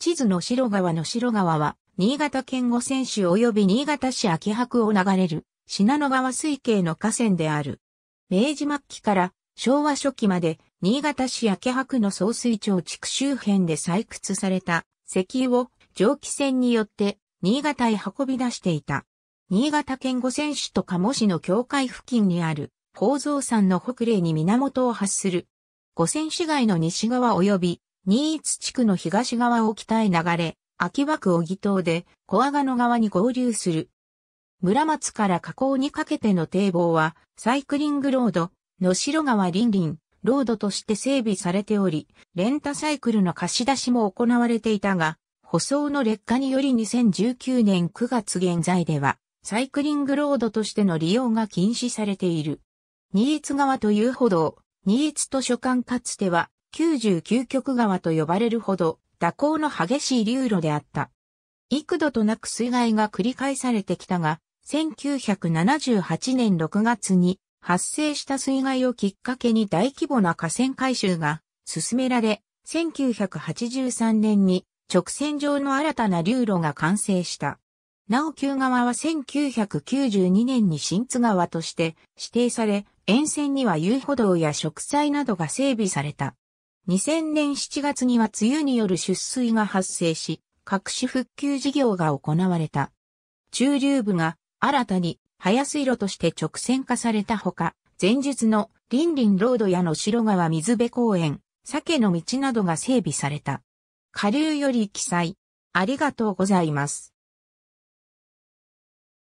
地図の白川の白川は、新潟県五泉市及び新潟市秋白を流れる、信濃川水系の河川である。明治末期から昭和初期まで、新潟市秋白の総水町地区周辺で採掘された石油を蒸気船によって新潟へ運び出していた。新潟県五泉市と鴨市の境界付近にある、構蔵山の北嶺に源を発する。五泉市街の西側及び新津地区の東側を北へ流れ、秋葉区小木島で小阿賀野川に合流する。村松から河口にかけての堤防は、サイクリングロード、野城川林林、ロードとして整備されており、レンタサイクルの貸し出しも行われていたが、舗装の劣化により2019年9月現在では、サイクリングロードとしての利用が禁止されている。新津川という歩道、新津図書館かつては99局川と呼ばれるほど蛇行の激しい流路であった。幾度となく水害が繰り返されてきたが、1978年6月に発生した水害をきっかけに大規模な河川改修が進められ、1983年に直線上の新たな流路が完成した。なお旧川は1992年に新津川として指定され、沿線には遊歩道や植栽などが整備された。2000年7月には梅雨による出水が発生し、各種復旧事業が行われた。中流部が新たに早水路として直線化されたほか、前述の林林ロードやの城川水辺公園、鮭の道などが整備された。下流より記載。ありがとうございます。